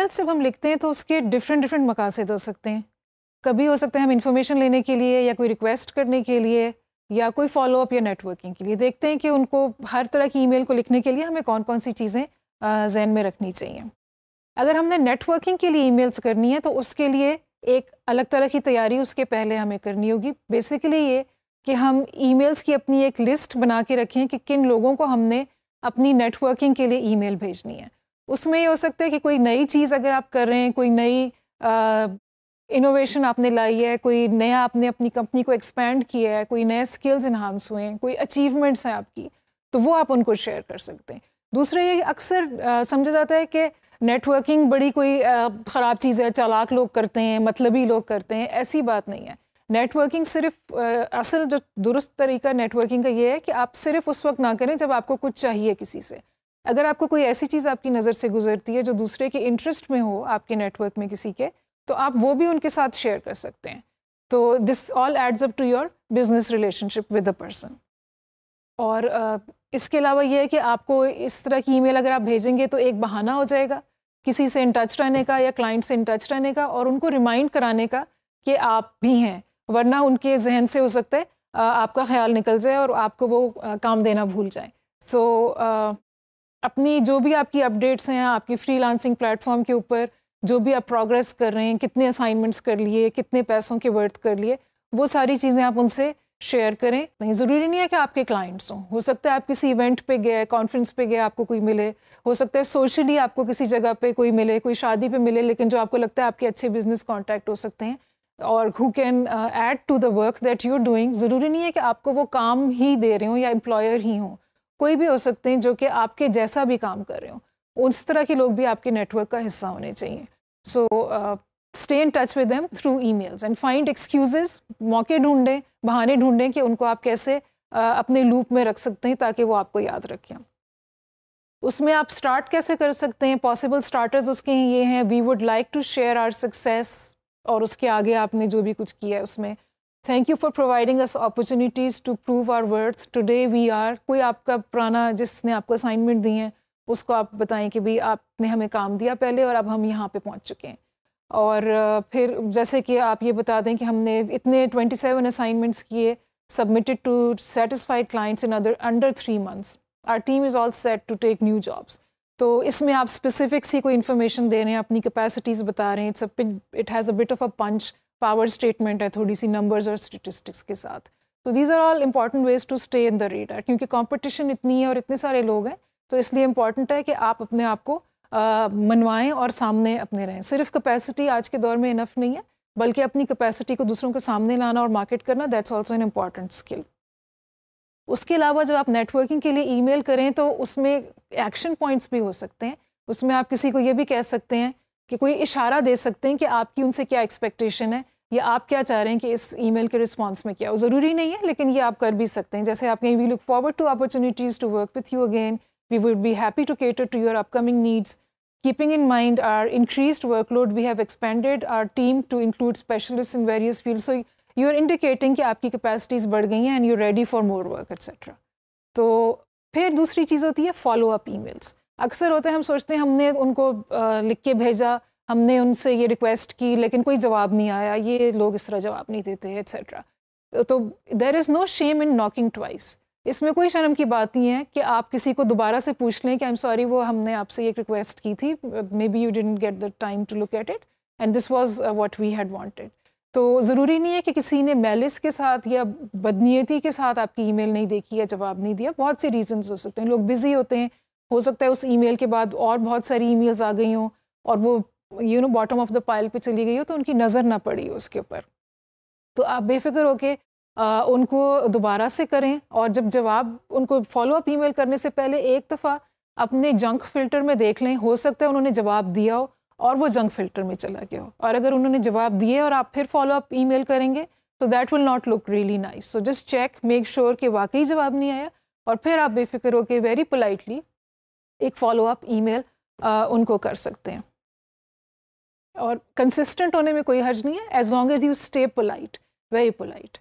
wealth जब हम लिखते हैं तो उसके डिफरेंट डिफरेंट मकासद हो सकते हैं कभी हो सकते हैं हम इन्फॉर्मेशन लेने के लिए या कोई रिक्वेस्ट करने के लिए या कोई फॉलोअप या नेटवर्किंग के लिए देखते हैं कि उनको हर तरह की ईमेल को लिखने के लिए हमें कौन कौन सी चीज़ें जहन में रखनी चाहिए अगर हमने नेटवर्किंग के लिए ईमेल्स करनी है तो उसके लिए एक अलग तरह की तैयारी उसके पहले हमें करनी होगी बेसिकली ये कि हम ईमेल्स की अपनी एक लिस्ट बना के रखें कि किन लोगों को हमने अपनी नेटवर्किंग के लिए ईमेल भेजनी है उसमें ये हो सकता है कि कोई नई चीज़ अगर आप कर रहे हैं कोई नई इनोवेशन आपने लाई है कोई नया आपने अपनी कंपनी को एक्सपेंड किया है कोई नए स्किल्स इन्हांस हुए हैं कोई अचीवमेंट्स हैं आपकी तो वो आप उनको शेयर कर सकते हैं दूसरा ये अक्सर समझा जाता है कि नेटवर्किंग बड़ी कोई ख़राब चीज़ है चालाक लोग करते हैं मतलबी लोग करते हैं ऐसी बात नहीं है नेटवर्किंग सिर्फ असल जो दुरुस्त तरीका नेटवर्किंग का ये है कि आप सिर्फ उस वक्त ना करें जब आपको कुछ चाहिए किसी से अगर आपको कोई ऐसी चीज़ आपकी नज़र से गुजरती है जो दूसरे के इंटरेस्ट में हो आपके नेटवर्क में किसी के तो आप वो भी उनके साथ शेयर कर सकते हैं तो this all adds up to your business relationship with a person और इसके अलावा यह है कि आपको इस तरह की ईमेल अगर आप भेजेंगे तो एक बहाना हो जाएगा किसी से इन टच रहने का या क्लाइंट से इन टच रहने का और उनको रिमाइंड कराने का कि आप भी हैं वरना उनके जहन से हो सकता है आपका ख्याल निकल जाए और आपको वो काम देना भूल जाए सो so, अपनी जो भी आपकी अपडेट्स हैं आपकी फ्रीलांसिंग प्लेटफॉर्म के ऊपर जो भी आप प्रोग्रेस कर रहे हैं कितने असाइनमेंट्स कर लिए कितने पैसों के वर्थ कर लिए वो सारी चीज़ें आप उनसे शेयर करें नहीं ज़रूरी नहीं है कि आपके क्लाइंट्स हों हो सकता है आप किसी इवेंट पे गए कॉन्फ्रेंस पे गए आपको कोई मिले हो सकता है सोशली आपको किसी जगह पे कोई मिले कोई शादी पे मिले लेकिन जो आपको लगता है आपके अच्छे बिजनेस कॉन्टैक्ट हो सकते हैं और who can add to the work that you doing ज़रूरी नहीं है कि आपको वो काम ही दे रहे हों या एम्प्लॉयर ही हों कोई भी हो सकते हैं जो कि आपके जैसा भी काम कर रहे हो उस तरह के लोग भी आपके नेटवर्क का हिस्सा होने चाहिए so stay in touch with them through emails and find excuses मौके ढूंढें बहाने ढूंढें कि उनको आप कैसे uh, अपने लूप में रख सकते हैं ताकि वो आपको याद रखें उसमें आप स्टार्ट कैसे कर सकते हैं पॉसिबल स्टार्टर्स उसके ये हैं we would like to share our success और उसके आगे आपने जो भी कुछ किया है उसमें thank you for providing us opportunities to prove our words today we are कोई आपका पुराना जिसने आपको असाइनमेंट दी हैं उसको आप बताएं कि भाई आपने हमें काम दिया पहले और अब हम यहाँ पे पहुँच चुके हैं और फिर जैसे कि आप ये बता दें कि हमने इतने 27 असाइनमेंट्स किए submitted to satisfied clients in other under three months our team is all set to take new jobs तो इसमें आप स्पेसिफिक सी कोई इन्फॉर्मेशन दे रहे हैं अपनी कैपेसिटीज़ बता रहे हैं it's it has a bit of a punch power statement है थोड़ी सी नंबर्स और स्टेटिस्टिक्स के साथ तो these are all important ways to stay in the radar क्योंकि कॉम्पिटिशन इतनी है और इतने सारे लोग हैं तो इसलिए इम्पॉर्टेंट है कि आप अपने आप को मनवाएं और सामने अपने रहें सिर्फ कैपेसिटी आज के दौर में इनफ नहीं है बल्कि अपनी कैपेसिटी को दूसरों के सामने लाना और मार्केट करना that's also an important skill उसके अलावा जब आप नेटवर्किंग के लिए ईमेल करें तो उसमें एक्शन पॉइंट्स भी हो सकते हैं उसमें आप किसी को ये भी कह सकते हैं कि कोई इशारा दे सकते हैं कि आपकी उनसे क्या एक्सपेक्टेशन है या आप क्या चाह रहे हैं कि इस ईमेल के रिस्पांस में क्या हो ज़रूरी नहीं है लेकिन ये आप कर भी सकते हैं जैसे आप कहीं we look forward to opportunities to work with you again we would be happy to cater to your upcoming needs keeping in mind our increased workload we have expanded our team to include specialists in various fields so you are indicating कि आपकी capacities बढ़ गई हैं and you ready for more work etc तो फिर दूसरी चीज़ होती है फॉलो अप मेल्स अक्सर होता है हम सोचते हैं हमने उनको लिख के भेजा हमने उनसे ये रिक्वेस्ट की लेकिन कोई जवाब नहीं आया ये लोग इस तरह जवाब नहीं देते एक्सेट्रा तो there is no shame in knocking twice इसमें कोई शर्म की बात नहीं है कि आप किसी को दोबारा से पूछ लें कि आई एम सॉरी वो हमने आपसे एक रिक्वेस्ट की थी maybe you didn't get the time to look at it and this was what we had wanted तो ज़रूरी नहीं है कि किसी ने मेलिस के साथ या बदनीयती के साथ आपकी ईमेल नहीं देखी या जवाब नहीं दिया बहुत से रीजंस हो सकते हैं लोग बिज़ी होते हैं हो सकता है उस ईमेल के बाद और बहुत सारी ईमेल्स आ गई हों और वो you know bottom of the pile पे चली गई हो तो उनकी नज़र ना पड़ी हो उसके ऊपर तो आप बेफिक्र होके उनको दोबारा से करें और जब जवाब उनको फॉलोअप ईमेल करने से पहले एक दफ़ा अपने जंक फिल्टर में देख लें हो सकता है उन्होंने जवाब दिया हो और वो जंक फिल्टर में चला गया हो और अगर उन्होंने जवाब दिए और आप फिर फॉलोअप मेल करेंगे तो that will not look really nice so just check make sure कि वाकई जवाब नहीं आया और फिर आप बेफिक्र होकर वेरी पोलाइटली एक फॉलो ई ईमेल उनको कर सकते हैं और कंसिस्टेंट होने में कोई हर्ज नहीं है as long as you stay polite very polite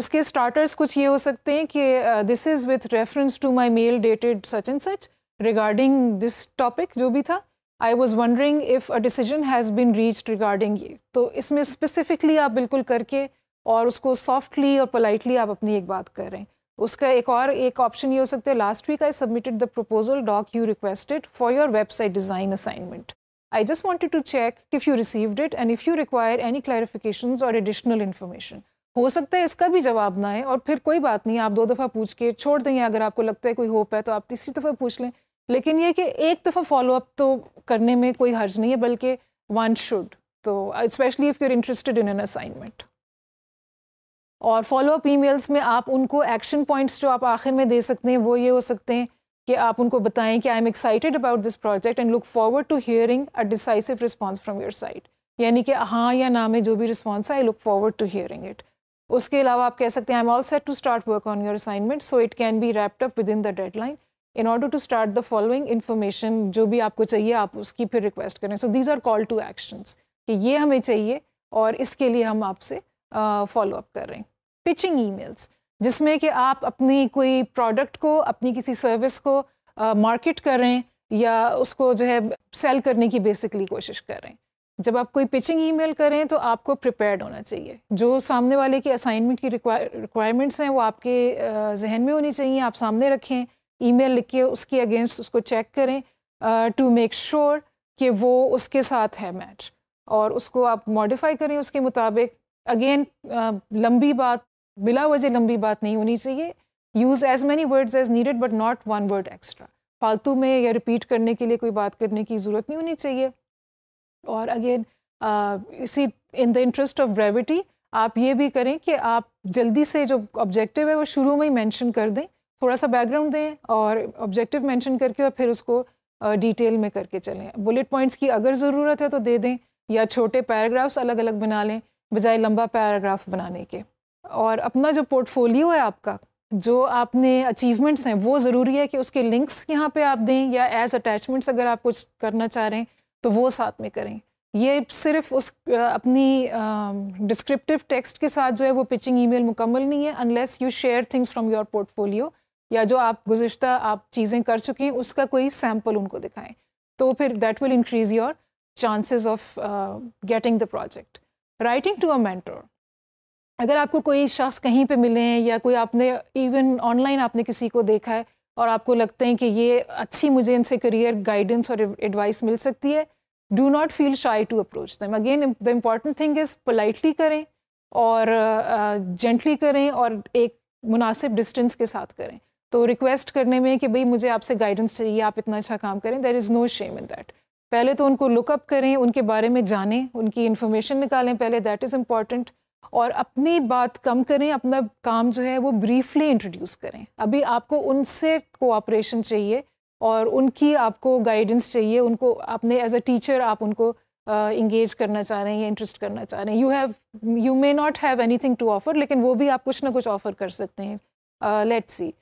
उसके स्टार्टर्स कुछ ये हो सकते हैं कि this is with reference to my mail dated such and such regarding this topic जो भी था I was wondering if a decision has been reached regarding ये तो इसमें स्पेसिफिकली आप बिल्कुल करके और उसको सॉफ्टली और पोलाइटली आप अपनी एक बात कर रहे हैं उसका एक और एक ऑप्शन ये हो सकता है last week I submitted the proposal doc you requested for your website design assignment I just wanted to check if you received it and if you require any clarification और एडिशनल इन्फॉर्मेशन हो सकता है इसका भी जवाब ना है और फिर कोई बात नहीं आप दो दफ़ा पूछ के छोड़ दें अगर आपको लगता है कोई होप है तो आप तीसरी दफ़ा पूछ लें लेकिन ये कि एक दफ़ा फॉलोअप तो करने में कोई हर्ज नहीं है बल्कि वन शुड तो especially if you are interested in an assignment और फॉलोअप ईमेल्स में आप उनको एक्शन पॉइंट्स जो आप आखिर में दे सकते हैं वो ये हो सकते हैं कि आप उनको बताएं कि I am excited about this project and look forward to hearing a decisive response from your side यानी कि हाँ या ना में जो भी रिस्पॉन्स है I look forward to hearing it उसके अलावा आप कह सकते हैं I am all set to start work on your assignment so it can be wrapped up within the deadline in order to start the following information जो भी आपको चाहिए आप उसकी फिर रिक्वेस्ट करें so these are call to actions कि ये हमें चाहिए और इसके लिए हम आपसे फॉलोअप uh, कर रहे हैं पिचिंग ईमेल्स जिसमें कि आप अपनी कोई प्रोडक्ट को अपनी किसी सर्विस को मार्केट uh, करें या उसको जो है सेल करने की बेसिकली कोशिश करें जब आप कोई पिचिंग ईमेल करें तो आपको प्रिपेयर्ड होना चाहिए जो सामने वाले की असाइनमेंट की रिक्वायरमेंट्स हैं वो आपके जहन में होनी चाहिए आप सामने रखें ईमेल लिख के उसके अगेंस्ट उसको चेक करें टू मेक श्योर कि वो उसके साथ है मैच और उसको आप मॉडिफाई करें उसके मुताबिक अगेन लंबी बात बिला वजह लंबी बात नहीं होनी चाहिए use as many words as needed but not one word extra फालतू में या रिपीट करने के लिए कोई बात करने की ज़रूरत नहीं होनी चाहिए और अगेन इसी in the interest of gravity आप ये भी करें कि आप जल्दी से जो ऑब्जेक्टिव है वो शुरू में ही मैंशन कर दें थोड़ा सा बैकग्राउंड दें और ऑब्जेक्टिव मैंशन करके और फिर उसको डिटेल में करके चलें बुलेट पॉइंट्स की अगर ज़रूरत है तो दे दें या छोटे पैराग्राफ्स अलग अलग बना लें बजाय लंबा पैराग्राफ बनाने के और अपना जो पोर्टफोलियो है आपका जो आपने अचीवमेंट्स हैं वो ज़रूरी है कि उसके लिंक्स यहाँ पे आप दें या एज अटैचमेंट्स अगर आप कुछ करना चाह रहे हैं तो वो साथ में करें ये सिर्फ उस अपनी डिस्क्रिप्टिव टेक्स्ट के साथ जो है वो पिचिंग ईमेल मुकम्मल नहीं है unless you share things from your portfolio या जो आप गुज्त आप चीज़ें कर चुके हैं उसका कोई सैम्पल उनको दिखाएं तो फिर that will increase your chances of getting the project writing to a mentor अगर आपको कोई शख्स कहीं पे मिले हैं या कोई आपने इवन ऑनलाइन आपने किसी को देखा है और आपको लगता है कि ये अच्छी मुझे इनसे करियर गाइडेंस और एडवाइस मिल सकती है do not feel shy to approach them again the important thing is politely करें और जेंटली uh, करें और एक मुनासिब डिस्टेंस के साथ करें तो रिक्वेस्ट करने में कि भाई मुझे आपसे गाइडेंस चाहिए आप इतना अच्छा काम करें there is no shame in that पहले तो उनको लुकअप करें उनके बारे में जानें उनकी इन्फॉर्मेशन निकालें पहले दैट इज़ इम्पॉर्टेंट और अपनी बात कम करें अपना काम जो है वो ब्रीफली इंट्रोड्यूस करें अभी आपको उनसे कोऑपरेशन चाहिए और उनकी आपको गाइडेंस चाहिए उनको अपने एज अ टीचर आप उनको इंगेज uh, करना चाह रहे हैं या इंटरेस्ट करना चाह रहे हैं you have you may not have anything to offer लेकिन वो भी आप कुछ ना कुछ ऑफर कर सकते हैं let see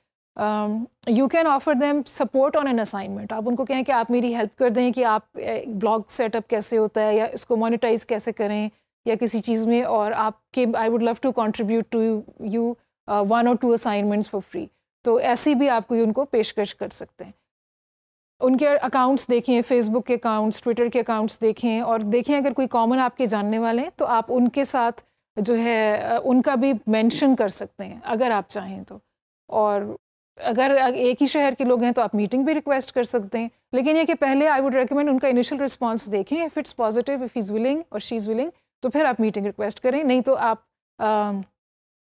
you can offer them support on an assignment आप उनको कहें कि आप मेरी हेल्प कर दें कि आप ब्लॉग सेटअप कैसे होता है या इसको मोनिटाइज कैसे करें या किसी चीज़ में और आपके I would love to contribute to you one or two assignments for free तो ऐसी भी आप कोई उनको पेशकश कर सकते हैं उनके अकाउंट्स देखें फेसबुक के अकाउंट्स ट्विटर के अकाउंट्स देखें और देखें अगर कोई कॉमन आपके जानने वाले हैं तो आप उनके साथ जो है uh, उनका भी मेंशन कर सकते हैं अगर आप चाहें तो और अगर एक ही शहर के लोग हैं तो आप मीटिंग भी रिक्वेस्ट कर सकते हैं लेकिन यह कि पहले आई वुड रिकमेंड उनका इनिशियल रिस्पॉन्स देखें if it's positive if is willing और शी इज़ विलिंग तो फिर आप मीटिंग रिक्वेस्ट करें नहीं तो आप आ,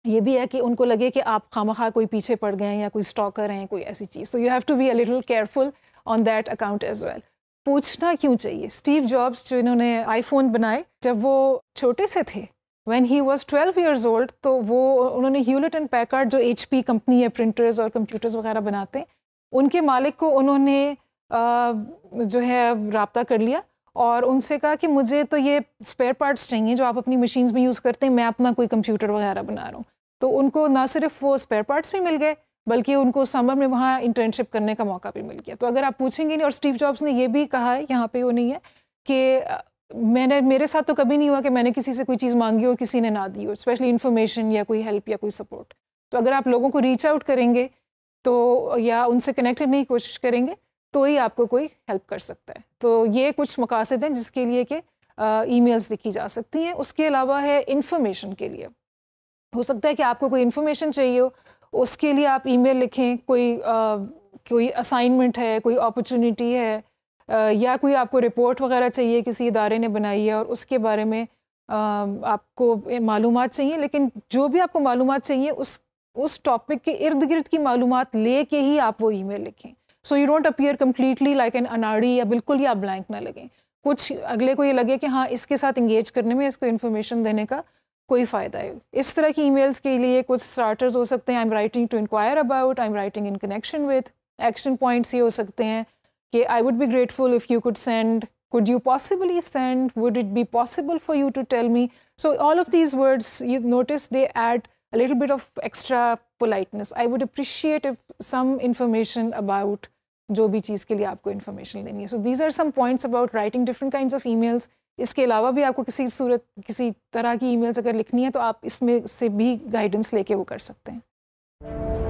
ये भी है कि उनको लगे कि आप खाम खा कोई पीछे पड़ गए हैं या कोई स्टॉकर हैं कोई ऐसी चीज़ so you have to be a little careful on that account as well पूछना क्यों चाहिए स्टीव जॉब्स जो इन्होंने आईफोन बनाए जब वो छोटे से थे when he was twelve years old तो वो उन्होंने ह्यूलेट एंड पैकार्ड जो एच पी कंपनी है प्रिंटर्स और कंप्यूटर्स वगैरह बनाते हैं उनके मालिक को उन्होंने आ, जो है रबता कर लिया और उनसे कहा कि मुझे तो ये स्पेयर पार्ट्स चाहिए जो आप अपनी मशीन्स में यूज़ करते हैं मैं अपना कोई कंप्यूटर वगैरह बना रहा हूँ तो उनको ना सिर्फ वो स्पेयर पार्ट्स भी मिल गए बल्कि उनको समर में वहाँ इंटर्नशिप करने का मौका भी मिल गया तो अगर आप पूछेंगे नहीं और स्टीव जॉब्स ने ये भी कहा है यहाँ पर वो नहीं है कि मैंने मेरे साथ तो कभी नहीं हुआ कि मैंने किसी से कोई चीज़ मांगी हो किसी ने ना दी हो स्पेशली इन्फॉर्मेशन या कोई हेल्प या कोई सपोर्ट तो अगर आप लोगों को रीच आउट करेंगे तो या उनसे कनेक्टेड नहीं कोशिश करेंगे तो ही आपको कोई हेल्प कर सकता है तो ये कुछ मकासद हैं जिसके लिए कि ईमेल्स लिखी जा सकती हैं उसके अलावा है इन्फॉर्मेशन के लिए हो सकता है कि आपको कोई इन्फॉर्मेशन चाहिए हो उसके लिए आप ईमेल लिखें कोई आ, कोई असाइनमेंट है कोई अपॉर्चुनिटी है आ, या कोई आपको रिपोर्ट वगैरह चाहिए किसी इदारे ने बनाई है और उसके बारे में आ, आपको मालूम चाहिए लेकिन जो भी आपको मालूम चाहिए उस उस टॉपिक के इर्द गिर्द की मालूम ले ही आप वो ई लिखें so you don't appear completely like an अनाड़ी या बिल्कुल ही आप ब्लैंक ना लगें कुछ अगले को ये लगे कि हाँ इसके साथ इंगेज करने में इसको इन्फॉर्मेशन देने का कोई फ़ायदा है इस तरह की ईमेल्स के लिए कुछ स्टार्टर्स हो सकते हैं I am writing to enquire about I am writing in connection with action points ये हो सकते हैं कि I would be grateful if you could send could you possibly send would it be possible for you to tell me so all of these words you notice they add a little bit of extra politeness i would appreciate if some information about जो भी चीज़ के लिए आपको information लेनी है so these are some points about writing different kind of emails इसके अलावा भी आपको किसी सूरत किसी तरह की ई मेल्स अगर लिखनी है तो आप इसमें से भी गाइडेंस लेके वो कर सकते हैं